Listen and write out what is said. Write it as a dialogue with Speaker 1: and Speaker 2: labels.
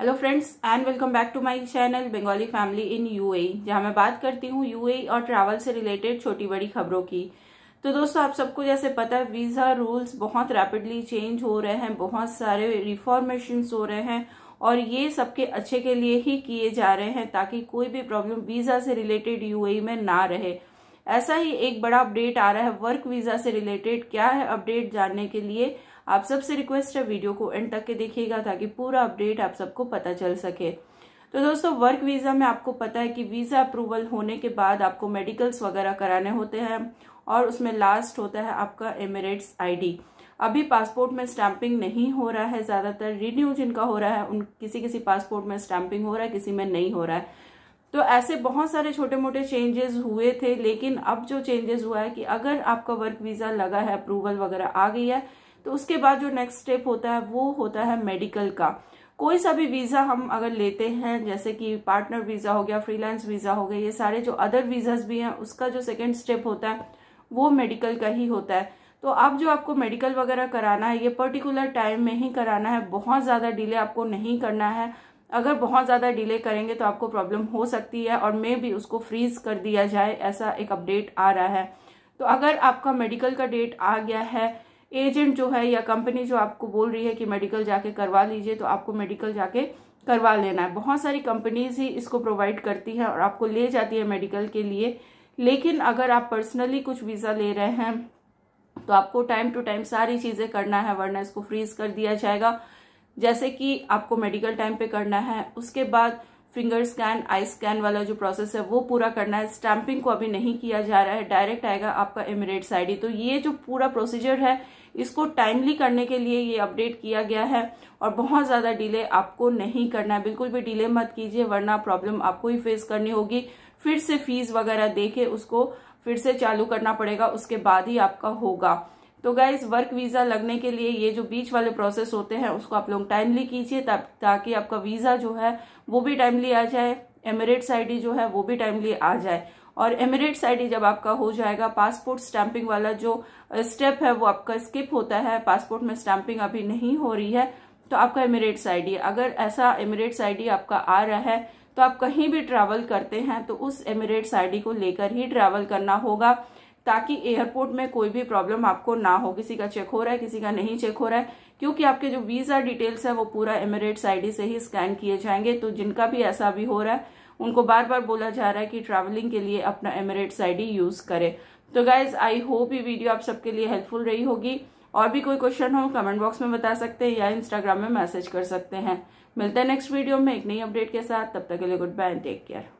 Speaker 1: hello friends and welcome back to my channel Bengali family in UAE जहां मैं बात करती हूँ यूएई e और ट्रैवल से रिलेटेड छोटी बड़ी खबरों की तो दोस्तों आप सबको जैसे पता है वीज़ा रूल्स बहुत रैपिडली चेंज हो रहे हैं बहुत सारे रिफॉर्मेशन हो रहे हैं और ये सबके अच्छे के लिए ही किए जा रहे हैं ताकि कोई भी प्रॉब्लम वीज़ा से रिलेटेड यू e में ना रहे ऐसा ही एक बड़ा अपडेट आ रहा है वर्क वीज़ा से रिलेटेड क्या है अपडेट जानने के लिए आप सबसे रिक्वेस्ट है वीडियो को एंड तक के देखिएगा ताकि पूरा अपडेट आप सबको पता चल सके तो दोस्तों वर्क वीज़ा में आपको पता है कि वीज़ा अप्रूवल होने के बाद आपको मेडिकल्स वगैरह कराने होते हैं और उसमें लास्ट होता है आपका एमिरेट्स आईडी अभी पासपोर्ट में स्टैंपिंग नहीं हो रहा है ज़्यादातर रिन्यू जिनका हो रहा है उन किसी किसी पासपोर्ट में स्टैंपिंग हो रहा है किसी में नहीं हो रहा है तो ऐसे बहुत सारे छोटे मोटे चेंजेस हुए थे लेकिन अब जो चेंजेस हुआ है कि अगर आपका वर्क वीज़ा लगा है अप्रूवल वगैरह आ गई है तो उसके बाद जो नेक्स्ट स्टेप होता है वो होता है मेडिकल का कोई सा भी वीज़ा हम अगर लेते हैं जैसे कि पार्टनर वीज़ा हो गया फ्रीलांस वीज़ा हो गया ये सारे जो अदर वीज़ाज भी हैं उसका जो सेकेंड स्टेप होता है वो मेडिकल का ही होता है तो आप जो आपको मेडिकल वगैरह कराना है ये पर्टिकुलर टाइम में ही कराना है बहुत ज़्यादा डिले आपको नहीं करना है अगर बहुत ज़्यादा डिले करेंगे तो आपको प्रॉब्लम हो सकती है और मे भी उसको फ्रीज़ कर दिया जाए ऐसा एक अपडेट आ रहा है तो अगर आपका मेडिकल का डेट आ गया है एजेंट जो है या कंपनी जो आपको बोल रही है कि मेडिकल जाके करवा लीजिए तो आपको मेडिकल जाके करवा लेना है बहुत सारी कंपनीज ही इसको प्रोवाइड करती है और आपको ले जाती है मेडिकल के लिए लेकिन अगर आप पर्सनली कुछ वीज़ा ले रहे हैं तो आपको टाइम टू टाइम सारी चीज़ें करना है वरना इसको फ्रीज कर दिया जाएगा जैसे कि आपको मेडिकल टाइम पे करना है उसके बाद फिंगर स्कैन आई स्कैन वाला जो प्रोसेस है वो पूरा करना है स्टैंपिंग को अभी नहीं किया जा रहा है डायरेक्ट आएगा आपका एमिरेट्स आईडी तो ये जो पूरा प्रोसीजर है इसको टाइमली करने के लिए ये अपडेट किया गया है और बहुत ज़्यादा डिले आपको नहीं करना है बिल्कुल भी डिले मत कीजिए वरना प्रॉब्लम आपको ही फेस करनी होगी फिर से फीस वगैरह दे उसको फिर से चालू करना पड़ेगा उसके बाद ही आपका होगा तो गाइज वर्क वीज़ा लगने के लिए ये जो बीच वाले प्रोसेस होते हैं उसको आप लोग टाइमली कीजिए ताकि आपका वीज़ा जो है वो भी टाइमली आ जाए एमिरेट्स आईडी जो है वो भी टाइमली आ जाए और एमिरेट्स आईडी जब आपका हो जाएगा पासपोर्ट स्टैंपिंग वाला जो स्टेप है वो आपका स्किप होता है पासपोर्ट में स्टैंपिंग अभी नहीं हो रही है तो आपका एमिरेट्स आईडी अगर ऐसा एमिरेट्स आईडी आपका आ रहा है तो आप कहीं भी ट्रैवल करते हैं तो उस एमिरेट्स आईडी को लेकर ही ट्रैवल करना होगा ताकि एयरपोर्ट में कोई भी प्रॉब्लम आपको ना हो किसी का चेक हो रहा है किसी का नहीं चेक हो रहा है क्योंकि आपके जो वीज़ा डिटेल्स है वो पूरा एमिरेट्स आईडी से ही स्कैन किए जाएंगे तो जिनका भी ऐसा भी हो रहा है उनको बार बार बोला जा रहा है कि ट्रैवलिंग के लिए अपना एमिरेट्स आईडी यूज़ करें तो गाइज आई होप ये वीडियो आप सबके लिए हेल्पफुल रही होगी और भी कोई क्वेश्चन हो कमेंट बॉक्स में बता सकते हैं या इंस्टाग्राम में मैसेज कर सकते हैं मिलते हैं नेक्स्ट वीडियो में एक नई अपडेट के साथ तब तक के लिए goodbye and take care